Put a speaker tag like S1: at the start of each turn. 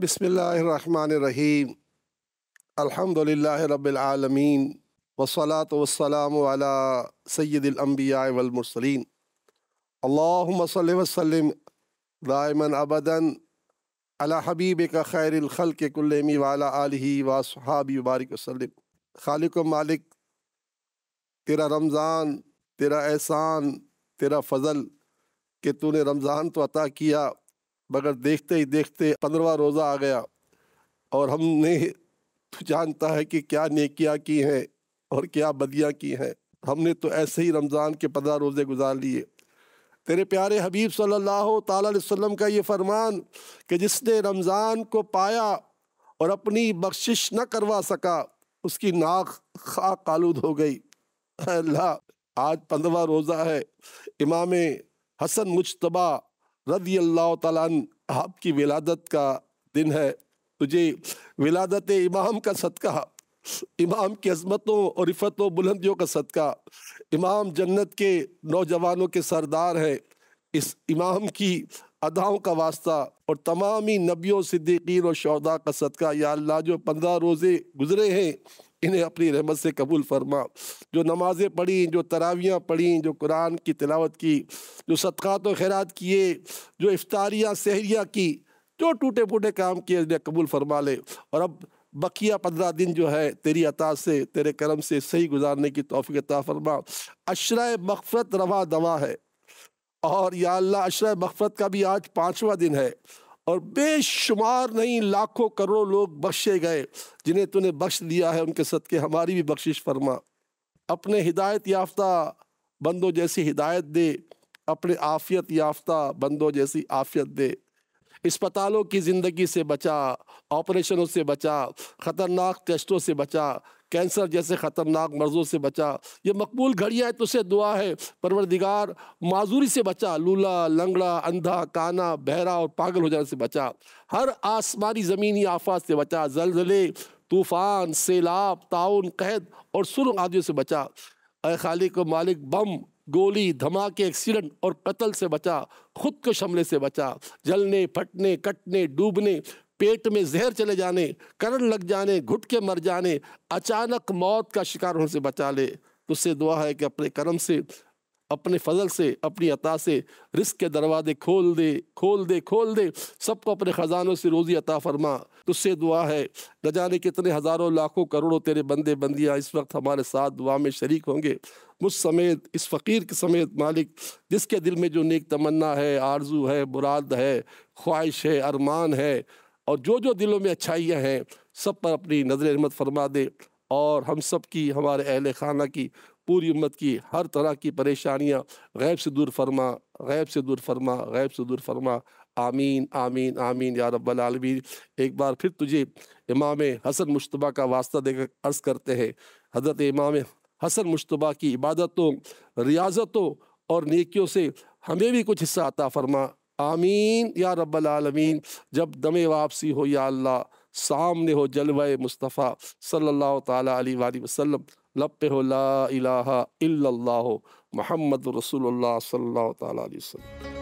S1: بسم اللہ الرحمن الرحیم الحمد للہ رب العلمین و سلاۃ وسلام علیہ سیدیام سلم علّہ وسلم وسلم رائمن ابدن حبیب کا خیر الخلق کے والا علیہ و صحابی و بارک وسلم خالق و مالک تیرا رمضان تیرا احسان تیرا فضل کہ تو نے رمضان تو عطا کیا مگر دیکھتے ہی دیکھتے پندرواں روزہ آ گیا اور ہم نے تو جانتا ہے کہ کیا نیکیاں کی ہیں اور کیا بدیاں کی ہیں ہم نے تو ایسے ہی رمضان کے پندرہ روزے گزار لیے تیرے پیارے حبیب صلی اللہ تعالیٰ علیہ وسلم کا یہ فرمان کہ جس نے رمضان کو پایا اور اپنی بخشش نہ کروا سکا اس کی ناک خاک آلود ہو گئی اللہ آج پندرواں روزہ ہے امام حسن مشتبہ رضی اللہ تعالیٰ آپ کی ولادت کا دن ہے تجھے ولادت امام کا صدقہ امام کی عظمتوں اور عفت و بلندیوں کا صدقہ امام جنت کے نوجوانوں کے سردار ہیں اس امام کی اداؤں کا واسطہ اور تمامی نبیوں صدیقین اور شودا کا صدقہ یا اللہ جو پندرہ روزے گزرے ہیں انہیں اپنی رحمت سے قبول فرما جو نمازیں پڑھیں جو تراویاں پڑھیں جو قرآن کی تلاوت کی جو صدقات و خیرات کیے جو افطاریاں سحریاں کی جو ٹوٹے پھوٹے کام کیے انہیں قبول فرما لے اور اب بقیہ پندرہ دن جو ہے تیری عطا سے تیرے کرم سے صحیح گزارنے کی توفیق عطا فرما عشرۂ مغفرت روا دوا ہے اور یا اللہ عشرۂ مغفرت کا بھی آج پانچواں دن ہے اور بے شمار نہیں لاکھوں کروڑوں لوگ بخشے گئے جنہیں تو نے بخش دیا ہے ان کے صدقے ہماری بھی بخشش فرما اپنے ہدایت یافتہ بندوں جیسی ہدایت دے اپنے آفیت یافتہ بندوں جیسی آفیت دے اسپتالوں کی زندگی سے بچا آپریشنوں سے بچا خطرناک ٹیسٹوں سے بچا کینسر جیسے خطرناک مرضوں سے بچا یہ مقبول گھڑیاں تو سے دعا ہے پروردگار معذوری سے بچا لولا لنگڑا اندھا کانا بہرا اور پاگل ہو جانے سے بچا ہر آسمانی زمینی آفات سے بچا زلزلے طوفان سیلاب تعاون قید اور سرنگ آدیوں سے بچا اے خالق و مالک بم گولی دھماکے ایکسیڈنٹ اور قتل سے بچا خود کش شملے سے بچا جلنے پھٹنے کٹنے ڈوبنے پیٹ میں زہر چلے جانے کرن لگ جانے گھٹ کے مر جانے اچانک موت کا شکار ان سے بچا لے تو اس سے دعا ہے کہ اپنے کرم سے اپنے فضل سے اپنی عطا سے رزق کے دروازے کھول دے کھول دے کھول دے سب کو اپنے خزانوں سے روزی عطا فرما تو اس سے دعا ہے نہ جانے کتنے ہزاروں لاکھوں کروڑوں تیرے بندے بندیاں اس وقت ہمارے ساتھ دعا میں شریک ہوں گے مجھ سمیت اس فقیر کے سمیت مالک جس کے دل میں جو نیک تمنا ہے آرزو ہے براد ہے خواہش ہے ارمان ہے اور جو جو دلوں میں اچھائیاں ہیں سب پر اپنی نظر امت فرما دے اور ہم سب کی ہمارے اہل خانہ کی پوری امت کی ہر طرح کی پریشانیاں غیب سے دور فرما غیب سے دور فرما غیب سے دور فرما آمین آمین آمین یا رب العالمین ایک بار پھر تجھے امام حسن مشتبہ کا واسطہ دے کر عرض کرتے ہیں حضرت امام حسن مشتبہ کی عبادتوں ریاضتوں اور نیکیوں سے ہمیں بھی کچھ حصہ عطا فرما آمین یا رب العالمین جب دم واپسی ہو یا اللہ سامنے ہو جلوہ مصطفیٰ صلی اللہ تعالیٰ علیہ وآلہ وسلم لپ الہ الا اللہ محمد رسول اللہ صلی اللہ تعالیٰ علیہ وسلم